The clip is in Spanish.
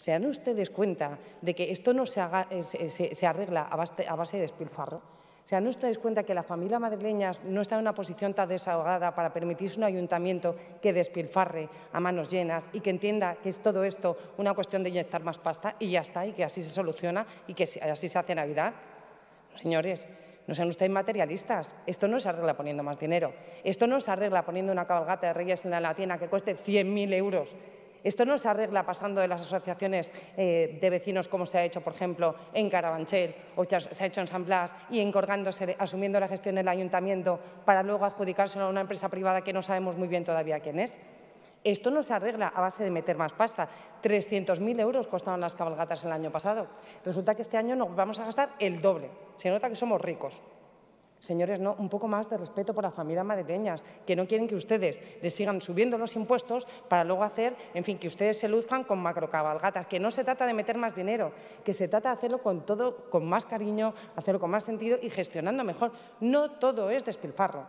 ¿Se dan ustedes cuenta de que esto no se, eh, arregla a base, de despilfarro? ¿Se dan ustedes cuenta que la familia madrileña no está en una posición tan desahogada para permitirse un ayuntamiento que despilfarre a manos llenas y que entienda que es todo esto una cuestión de inyectar más pasta y ya está, y que así se soluciona y que así se hace Navidad? Señores, no sean ustedes materialistas. Esto no se arregla poniendo más dinero. Esto no se arregla poniendo una cabalgata de Reyes en la Latina que cueste 100.000 euros esto no se arregla pasando de las asociaciones eh, de vecinos como se ha hecho, por ejemplo, en Carabanchel o se ha hecho en San Blas y encorgándose, asumiendo la gestión del ayuntamiento para luego adjudicárselo a una empresa privada que no sabemos muy bien todavía quién es. Esto no se arregla a base de meter más pasta. 300.000 euros costaron las cabalgatas el año pasado. Resulta que este año nos vamos a gastar el doble. Se nota que somos ricos. Señores, no, un poco más de respeto por la familia madrileñas, que no quieren que ustedes les sigan subiendo los impuestos para luego hacer, en fin, que ustedes se luzcan con macrocabalgatas, que no se trata de meter más dinero, que se trata de hacerlo con todo, con más cariño, hacerlo con más sentido y gestionando mejor. No todo es despilfarro.